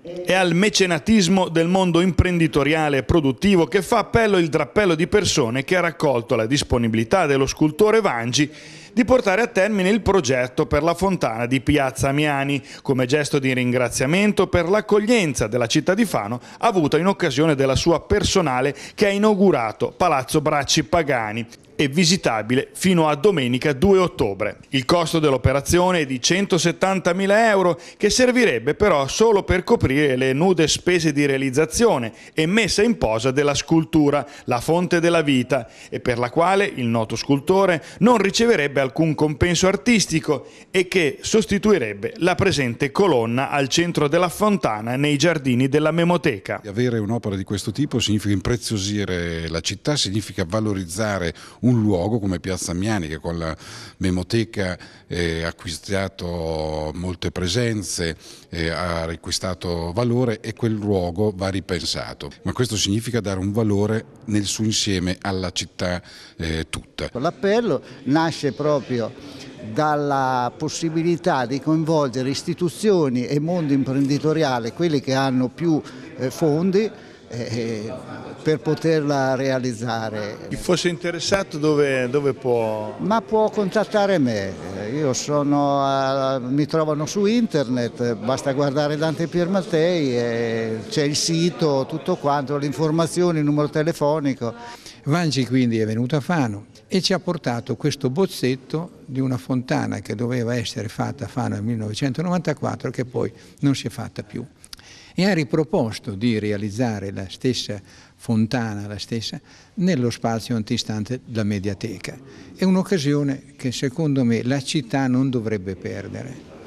e al mecenatismo del mondo imprenditoriale e produttivo che fa appello il drappello di persone che ha raccolto la disponibilità dello scultore Vangi di portare a termine il progetto per la fontana di Piazza Miani come gesto di ringraziamento per l'accoglienza della città di Fano avuta in occasione della sua personale che ha inaugurato Palazzo Bracci Pagani e visitabile fino a domenica 2 ottobre. Il costo dell'operazione è di 170.000 euro che servirebbe però solo per coprire le nude spese di realizzazione e messa in posa della scultura La Fonte della Vita e per la quale il noto scultore non riceverebbe alcun alcun compenso artistico e che sostituirebbe la presente colonna al centro della fontana nei giardini della memoteca. Avere un'opera di questo tipo significa impreziosire la città, significa valorizzare un luogo come Piazza Miani che con la memoteca eh, ha acquistato molte presenze, eh, ha acquistato valore e quel luogo va ripensato. Ma questo significa dare un valore nel suo insieme alla città eh, tutta. L'appello nasce proprio proprio dalla possibilità di coinvolgere istituzioni e mondo imprenditoriale, quelli che hanno più eh, fondi, eh, per poterla realizzare. Chi fosse interessato dove, dove può? Ma può contattare me, io a, eh, mi trovano su internet, basta guardare Dante Piermattei, c'è il sito, tutto quanto, le informazioni, il numero telefonico. Vangi quindi è venuto a Fano e ci ha portato questo bozzetto di una fontana che doveva essere fatta a Fano nel 1994 che poi non si è fatta più e ha riproposto di realizzare la stessa fontana, la stessa, nello spazio antistante la mediateca. È un'occasione che secondo me la città non dovrebbe perdere.